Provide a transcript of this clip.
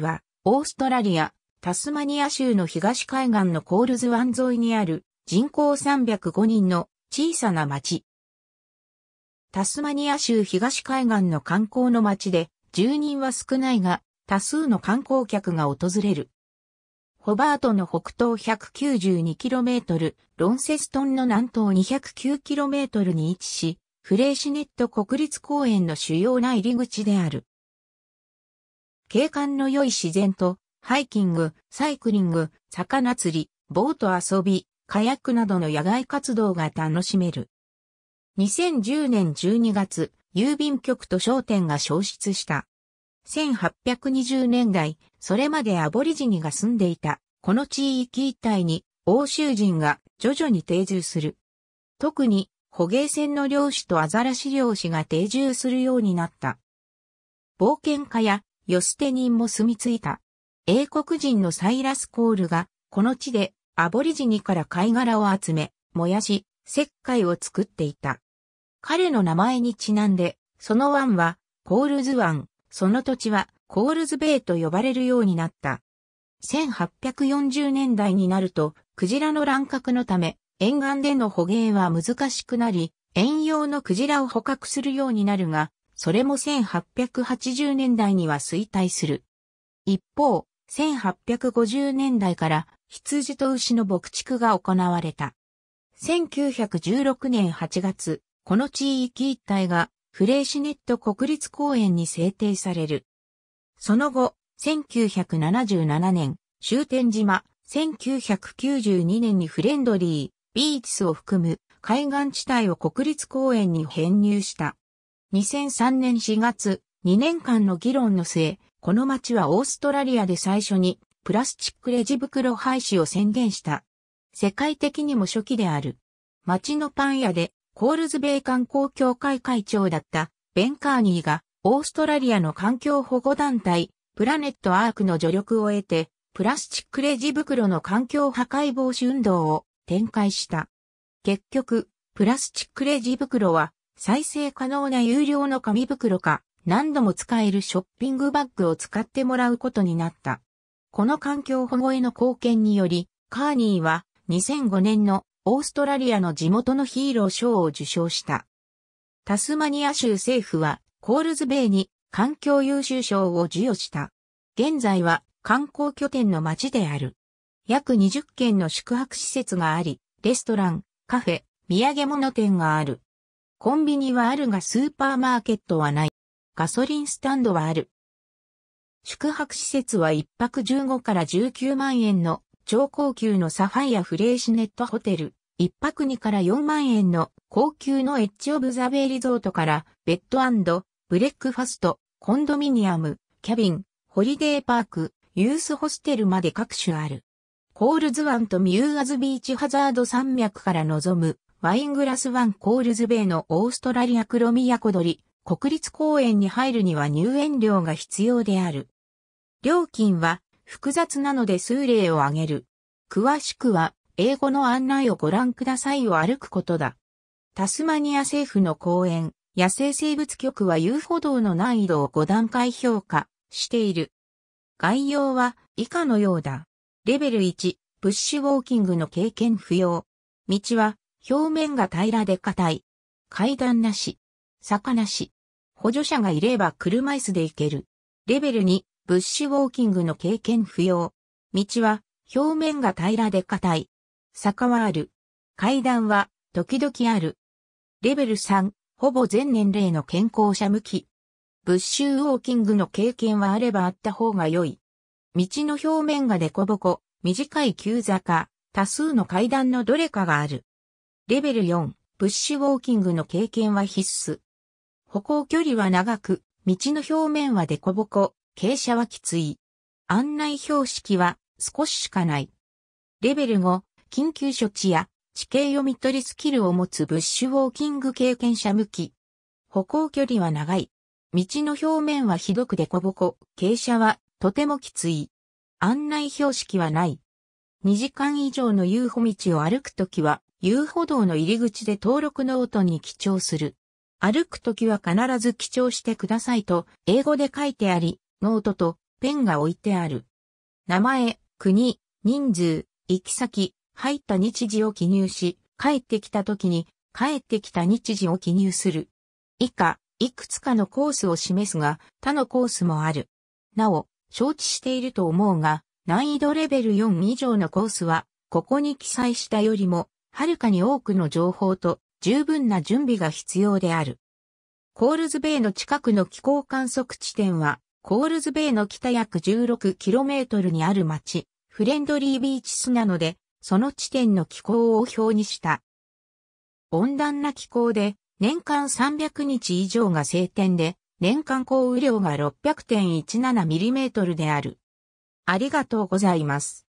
は、オーストラリア、タスマニア州の東海岸のコールズ湾沿いにある人口305人の小さな町。タスマニア州東海岸の観光の町で、住人は少ないが、多数の観光客が訪れる。ホバートの北東 192km、ロンセストンの南東 209km に位置し、フレーシネット国立公園の主要な入り口である。景観の良い自然と、ハイキング、サイクリング、魚釣り、ボート遊び、カヤックなどの野外活動が楽しめる。2010年12月、郵便局と商店が消失した。1820年代、それまでアボリジニが住んでいた、この地域一帯に欧州人が徐々に定住する。特に捕鯨船の漁師とアザラシ漁師が定住するようになった。冒険家やヨステニンも住み着いた。英国人のサイラス・コールが、この地でアボリジニから貝殻を集め、燃やし、石灰を作っていた。彼の名前にちなんで、その湾は、コールズ湾、その土地は、コールズベイと呼ばれるようになった。1840年代になると、クジラの乱獲のため、沿岸での捕鯨は難しくなり、遠洋のクジラを捕獲するようになるが、それも1880年代には衰退する。一方、1850年代から羊と牛の牧畜が行われた。1916年8月、この地域一帯がフレーシネット国立公園に制定される。その後、1977年、終点島、1992年にフレンドリー、ビーチスを含む海岸地帯を国立公園に編入した。2003年4月、2年間の議論の末、この町はオーストラリアで最初にプラスチックレジ袋廃止を宣言した。世界的にも初期である。町のパン屋でコールズ米観光協会会長だったベンカーニーがオーストラリアの環境保護団体プラネットアークの助力を得てプラスチックレジ袋の環境破壊防止運動を展開した。結局、プラスチックレジ袋は再生可能な有料の紙袋か、何度も使えるショッピングバッグを使ってもらうことになった。この環境保護への貢献により、カーニーは2005年のオーストラリアの地元のヒーロー賞を受賞した。タスマニア州政府はコールズベイに環境優秀賞を授与した。現在は観光拠点の街である。約20件の宿泊施設があり、レストラン、カフェ、土産物店がある。コンビニはあるがスーパーマーケットはない。ガソリンスタンドはある。宿泊施設は1泊15から19万円の超高級のサファイアフレーシネットホテル、1泊2から4万円の高級のエッジオブザベイリゾートからベッドブレックファスト、コンドミニアム、キャビン、ホリデーパーク、ユースホステルまで各種ある。コールズワンとミューアズビーチハザード山脈から望むワイングラスワンコールズベイのオーストラリアクロミヤコドリ、国立公園に入るには入園料が必要である。料金は複雑なので数例を挙げる。詳しくは英語の案内をご覧くださいを歩くことだ。タスマニア政府の公園、野生生物局は遊歩道の難易度を5段階評価している。概要は以下のようだ。レベル1、プッシュウォーキングの経験不要。道は表面が平らで硬い。階段なし。坂なし。補助者がいれば車椅子で行ける。レベル2、ブッシュウォーキングの経験不要。道は表面が平らで硬い。坂はある。階段は時々ある。レベル3、ほぼ全年齢の健康者向き。ブッシュウォーキングの経験はあればあった方が良い。道の表面がデコボコ、短い急坂、多数の階段のどれかがある。レベル4、ブッシュウォーキングの経験は必須。歩行距離は長く、道の表面はデコボコ、傾斜はきつい。案内標識は少ししかない。レベル5、緊急処置や地形読み取りスキルを持つブッシュウォーキング経験者向き。歩行距離は長い。道の表面はひどくデコボコ、傾斜はとてもきつい。案内標識はない。2時間以上の遊歩道を歩くときは遊歩道の入り口で登録ノートに記帳する。歩くときは必ず記帳してくださいと英語で書いてあり、ノートとペンが置いてある。名前、国、人数、行き先、入った日時を記入し、帰ってきた時に帰ってきた日時を記入する。以下、いくつかのコースを示すが、他のコースもある。なお、承知していると思うが、難易度レベル4以上のコースは、ここに記載したよりもはるかに多くの情報と十分な準備が必要である。コールズベイの近くの気候観測地点は、コールズベイの北約 16km にある町、フレンドリービーチスなので、その地点の気候を表にした。温暖な気候で、年間300日以上が晴天で、年間降雨量が 600.17mm である。ありがとうございます。